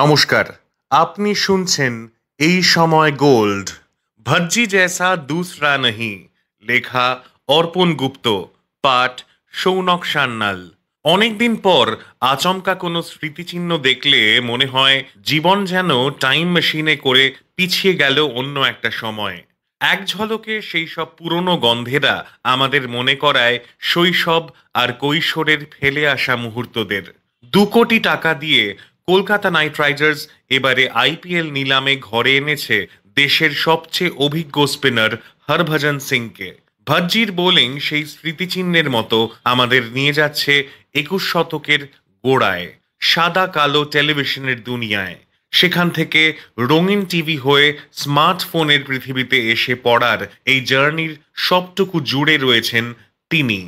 নমস্কার আপনি শুনছেন এই সময় গোল্ড ভজ্জি জেসা দুসরা নহি লেখা অর্পণ গুপ্ত পাঠ সৌনক সান্নাল অনেকদিন পর আচমকা কোনো স্মৃতিচিহ্ন দেখলে মনে হয় জীবন যেন টাইম মেশিনে করে পিছিয়ে গেল অন্য একটা সময় এক ঝলকে সেই সব পুরনো গন্ধেরা আমাদের মনে করায় শৈশব আর কৈশোরের ফেলে আসা মুহূর্তদের দু কোটি টাকা দিয়ে কলকাতা নাইট রাইডার্স এবারে আইপিএল নিলামে ঘরে এনেছে দেশের সবচেয়ে অভিজ্ঞ স্পিনার হরভজন সিংকে ভাজ্জির বোলিং সেই স্মৃতিচিহ্নের মতো আমাদের নিয়ে যাচ্ছে একুশ শতকের গোড়ায় সাদা কালো টেলিভিশনের দুনিয়ায় সেখান থেকে রঙিন টিভি হয়ে স্মার্টফোনের পৃথিবীতে এসে পড়ার এই জার্নির সবটুকু জুড়ে রয়েছেন তিনি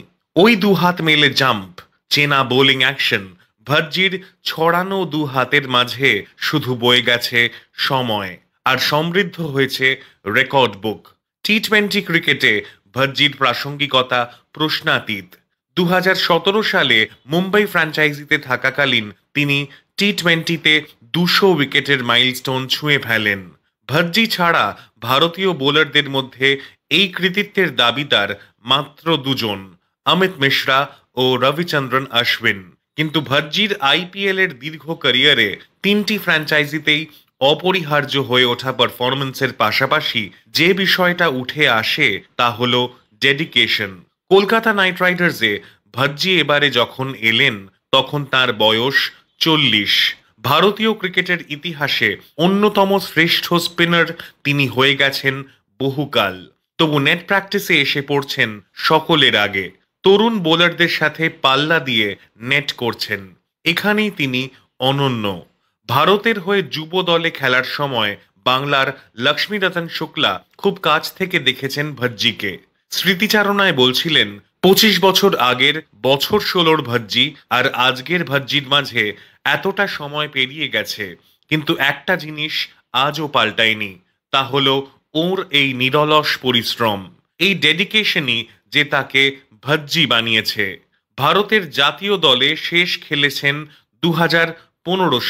ওই দুহাত মেলে জাম্প চেনা বোলিং অ্যাকশন ভার্জির ছড়ানো দু হাতের মাঝে শুধু বয়ে গেছে সময় আর সমৃদ্ধ হয়েছে রেকর্ড বুক টি টোয়েন্টি ক্রিকেটে ভার্জির প্রাসঙ্গিকতা প্রশ্নাতীত দু সালে মুম্বাই ফ্র্যাঞ্চাইজিতে থাকাকালীন তিনি টি টোয়েন্টিতে দুশো উইকেটের মাইলস্টোন ছুঁয়ে ফেলেন ভার্জি ছাড়া ভারতীয় বোলারদের মধ্যে এই কৃতিত্বের দাবিদার মাত্র দুজন অমিত মিশ্রা ও রবিচন্দ্রন অশ্বিন কিন্তু ভজ্জির আইপিএল এর দীর্ঘ ক্যারিয়ারে তিনটি ফ্র্যাঞ্চাইজিতেই অপরিহার্য হয়ে ওঠা পারফরমেন্সের পাশাপাশি যে বিষয়টা উঠে আসে তা হল ডেডিকেশন কলকাতা নাইট রাইডার্সে ভজ্জি এবারে যখন এলেন তখন তার বয়স চল্লিশ ভারতীয় ক্রিকেটের ইতিহাসে অন্যতম শ্রেষ্ঠ স্পিনার তিনি হয়ে গেছেন বহুকাল তবু নেট প্র্যাকটিসে এসে পড়ছেন সকলের আগে তরুণ বোলারদের সাথে পাল্লা দিয়ে নেট করছেন এখানেই তিনি অনন্য ভারতের হয়ে যুব দলে খেলার সময় বাংলার লক্ষ্মীরতন শুক্লা খুব কাছ থেকে দেখেছেন ভজ্জিকে স্মৃতিচারণায় বলছিলেন পঁচিশ বছর আগের বছর ষোলোর ভজ্জি আর আজকের ভজ্জির মাঝে এতটা সময় পেরিয়ে গেছে কিন্তু একটা জিনিস আজও পাল্টায়নি তা হলো ওর এই নিরলস পরিশ্রম এই ডেডিকেশনই যে তাকে ভজ্জি বানিয়েছে ভারতের জাতীয় দলে শেষ খেলেছেন দু হাজার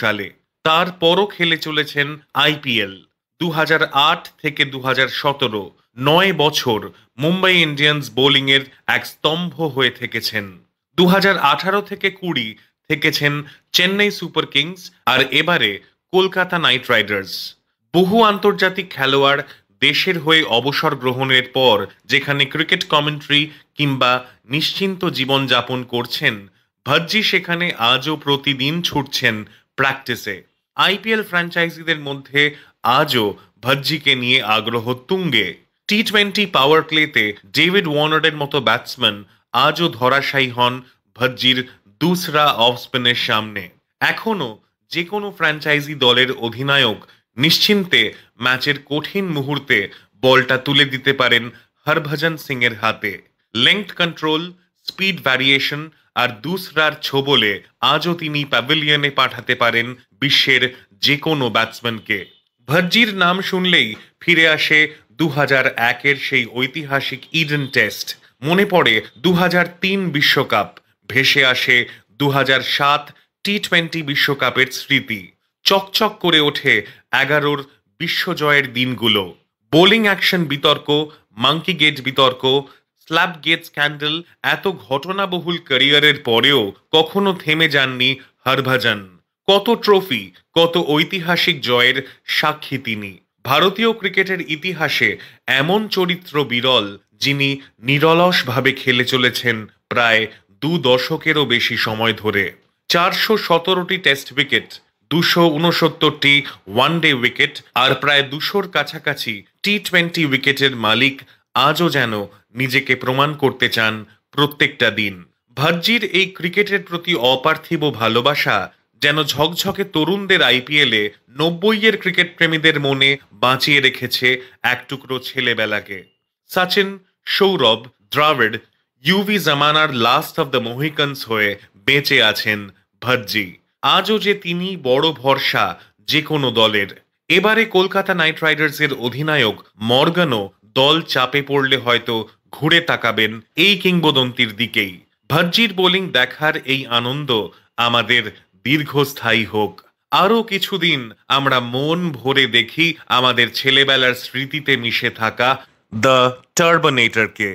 সালে তারপরও খেলে চলেছেন আইপিএল দু থেকে দু সতেরো নয় বছর মুম্বাই ইন্ডিয়ান্স বোলিংয়ের এক স্তম্ভ হয়ে থেকেছেন দু হাজার থেকে কুড়ি থেকেছেন চেন্নাই সুপার কিংস আর এবারে কলকাতা নাইট রাইডার্স বহু আন্তর্জাতিক খেলোয়াড় দেশের হয়ে অবসর গ্রহণের পর যেখানে ক্রিকেট কমেন্ট্রি কিংবা নিশ্চিন্ত জীবন যাপন করছেন ভজ্জি সেখানে আজও প্রতিদিন ছুটছেন প্র্যাকটিসে আইপিএল ফ্র্যাঞ্চাইজিদের মধ্যে আজও ভজ্জিকে নিয়ে আগ্রহ তুঙ্গে টি টোয়েন্টি পাওয়ার প্লেতে ডেভিড ওয়ার্নার্ডের মতো ব্যাটসম্যান আজও ধরাশায়ী হন ভজ্জির দুসরা অফ স্পিনের সামনে এখনও যে কোনো ফ্র্যাঞ্চাইজি দলের অধিনায়ক নিশ্চিন্তে ম্যাচের কঠিন মুহূর্তে বলটা তুলে দিতে পারেন হরভজন সিংয়ের হাতে লেংথ কন্ট্রোল স্পিড ভ্যারিয়েশন আর দুসরার ছোবলে আজও তিনি প্যাভিলিয়নে পাঠাতে পারেন বিশ্বের যে কোনো ব্যাটসম্যানকে ভজ্জির নাম শুনলেই ফিরে আসে দু একের সেই ঐতিহাসিক ইডেন টেস্ট মনে পড়ে দু বিশ্বকাপ ভেসে আসে দু সাত টি টোয়েন্টি বিশ্বকাপের স্মৃতি চকচক করে ওঠে এগারোর বিশ্বজয়ের দিনগুলো বোলিং অ্যাকশন বিতর্ক মাঙ্কি গেট বিতর্ক স্ল্যাব গেট স্ক্যান্ডেল এত ঘটনাবহুল ক্যারিয়ারের পরেও কখনো থেমে যাননি হরভজন কত ট্রফি কত ঐতিহাসিক জয়ের সাক্ষী তিনি ভারতীয় ক্রিকেটের ইতিহাসে এমন চরিত্র বিরল যিনি নিরলসভাবে খেলে চলেছেন প্রায় দু দশকেরও বেশি সময় ধরে চারশো সতেরোটি টেস্ট উইকেট দুশো ওয়ান ডে উইকেট আর প্রায় দুশোর কাছাকাছি টি টোয়েন্টি উইকেটের মালিক আজও যেন নিজেকে প্রমাণ করতে চান প্রত্যেকটা দিন ভাজ্জির এই ক্রিকেটের প্রতি অপার্থিব ভালোবাসা যেন ঝকঝকে তরুণদের আইপিএলে নব্বইয়ের ক্রিকেট প্রেমীদের মনে বাঁচিয়ে রেখেছে এক টুকরো ছেলেবেলাকে সচিন সৌরভ দ্রাবিড় ইউভি জামানার লাস্ট অব দ্য মোহিকন্স হয়ে বেঁচে আছেন ভজ্জি আজও যে তিনি বড় ভরসা যে কোনো দলের এবারে কলকাতা নাইট রাইডার্সের অধিনায়ক মর্গানও দল চাপে পড়লে হয়তো ঘুরে তাকাবেন এই কিংবদন্তির দিকেই ভাজ্জির বোলিং দেখার এই আনন্দ আমাদের দীর্ঘস্থায়ী হোক আরও কিছুদিন আমরা মন ভরে দেখি আমাদের ছেলেবেলার স্মৃতিতে মিশে থাকা দ্য টার্বনেটারকে